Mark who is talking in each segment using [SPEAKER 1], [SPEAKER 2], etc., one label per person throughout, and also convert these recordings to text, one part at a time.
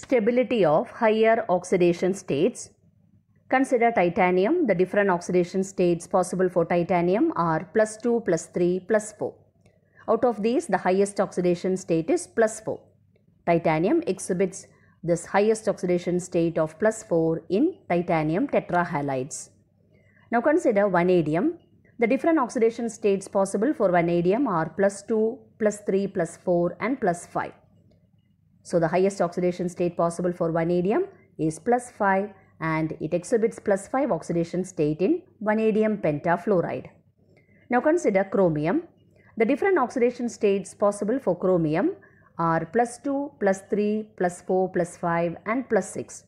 [SPEAKER 1] Stability of higher oxidation states. Consider titanium. The different oxidation states possible for titanium are plus 2, plus 3, plus 4. Out of these, the highest oxidation state is plus 4. Titanium exhibits this highest oxidation state of plus 4 in titanium tetrahalides. Now consider vanadium. The different oxidation states possible for vanadium are plus 2, plus 3, plus 4 and plus 5. So the highest oxidation state possible for vanadium is plus 5 and it exhibits plus 5 oxidation state in vanadium pentafluoride. Now consider chromium. The different oxidation states possible for chromium are plus 2, plus 3, plus 4, plus 5 and plus 6.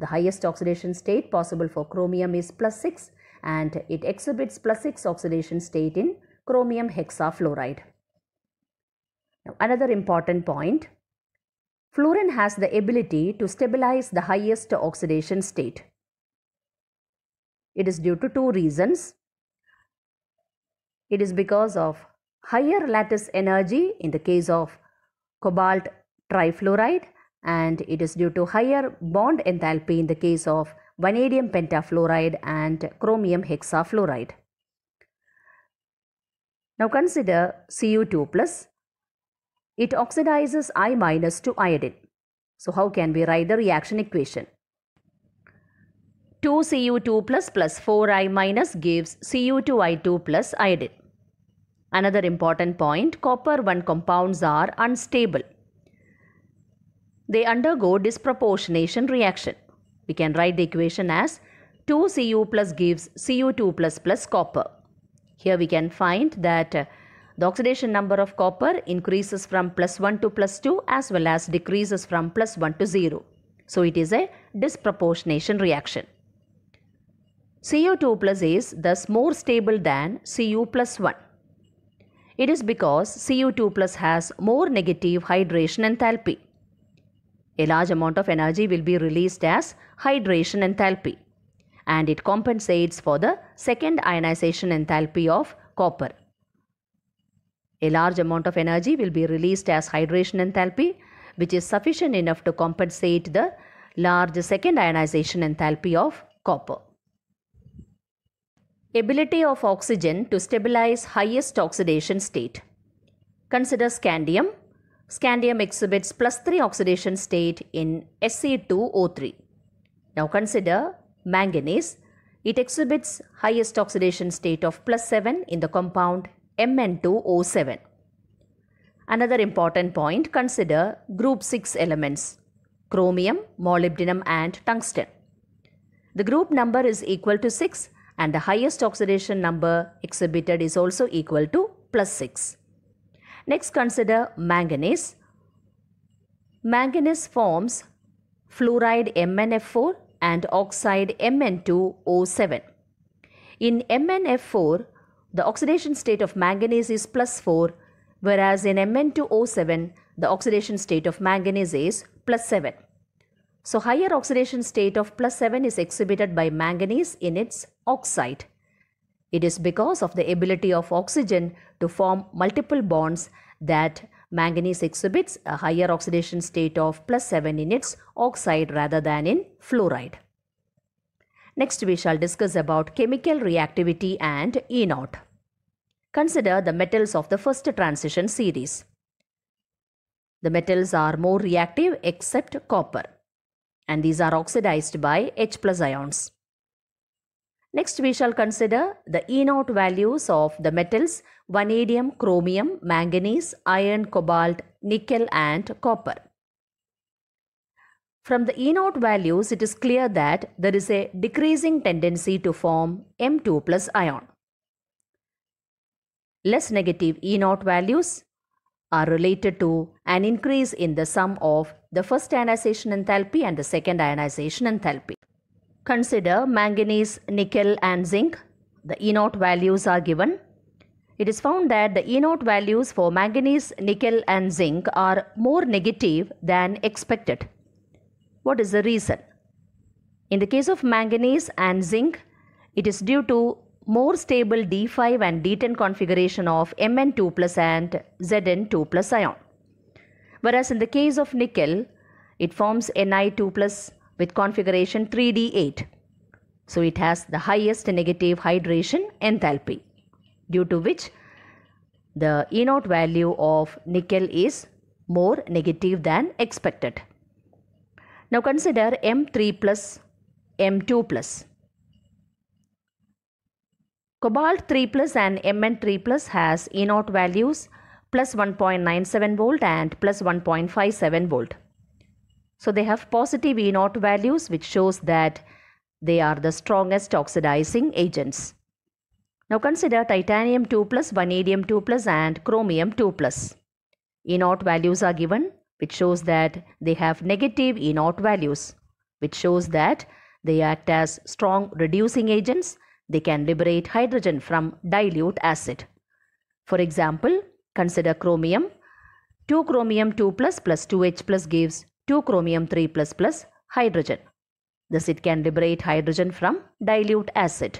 [SPEAKER 1] The highest oxidation state possible for chromium is plus 6 and it exhibits plus 6 oxidation state in chromium hexafluoride. Now, another important point, Fluorine has the ability to stabilize the highest oxidation state. It is due to two reasons. It is because of higher lattice energy in the case of cobalt trifluoride and it is due to higher bond enthalpy in the case of vanadium pentafluoride and chromium hexafluoride. Now consider Cu2 plus it oxidizes I minus to iodine. So how can we write the reaction equation? 2Cu2 plus plus 4I minus gives Cu2I2 plus iodine. Another important point, copper 1 compounds are unstable. They undergo disproportionation reaction. We can write the equation as 2Cu plus gives Cu2 plus plus copper. Here we can find that the oxidation number of copper increases from plus 1 to plus 2 as well as decreases from plus 1 to 0. So it is a disproportionation reaction. CO2 plus is thus more stable than Cu plus 1. It is because Cu 2 plus has more negative hydration enthalpy. A large amount of energy will be released as hydration enthalpy and it compensates for the second ionization enthalpy of copper. A large amount of energy will be released as hydration enthalpy, which is sufficient enough to compensate the large second ionization enthalpy of copper. Ability of oxygen to stabilize highest oxidation state. Consider scandium. Scandium exhibits plus 3 oxidation state in Sc2O3. Now consider manganese. It exhibits highest oxidation state of plus 7 in the compound Mn2O7. Another important point consider group 6 elements chromium, molybdenum and tungsten. The group number is equal to 6 and the highest oxidation number exhibited is also equal to plus 6. Next consider manganese. Manganese forms fluoride MnF4 and oxide Mn2O7. In MnF4, the oxidation state of manganese is plus 4 whereas in Mn2O7 the oxidation state of manganese is plus 7. So higher oxidation state of plus 7 is exhibited by manganese in its oxide. It is because of the ability of oxygen to form multiple bonds that manganese exhibits a higher oxidation state of plus 7 in its oxide rather than in fluoride. Next, we shall discuss about chemical reactivity and E naught. Consider the metals of the first transition series. The metals are more reactive except copper and these are oxidized by H plus ions. Next we shall consider the E naught values of the metals vanadium, chromium, manganese, iron, cobalt, nickel and copper. From the E0 values, it is clear that there is a decreasing tendency to form M2 plus ion. Less negative E0 values are related to an increase in the sum of the first ionization enthalpy and the second ionization enthalpy. Consider manganese, nickel and zinc. The E0 values are given. It is found that the E0 values for manganese, nickel and zinc are more negative than expected. What is the reason? In the case of manganese and zinc, it is due to more stable D5 and D10 configuration of Mn2 plus and Zn2 plus ion. Whereas in the case of nickel, it forms Ni2 plus with configuration 3D8. So it has the highest negative hydration enthalpy due to which the E0 value of nickel is more negative than expected. Now consider M3 plus M2 plus. Cobalt 3 plus and Mn 3 plus has E 0 values plus 1.97 volt and plus 1.57 volt. So they have positive E 0 values which shows that they are the strongest oxidizing agents. Now consider titanium 2 plus, vanadium 2 plus and chromium 2 plus. E 0 values are given which shows that they have negative E naught values, which shows that they act as strong reducing agents. They can liberate hydrogen from dilute acid. For example, consider chromium. 2 chromium 2 plus plus 2H plus gives 2 chromium 3 plus plus hydrogen. Thus it can liberate hydrogen from dilute acid.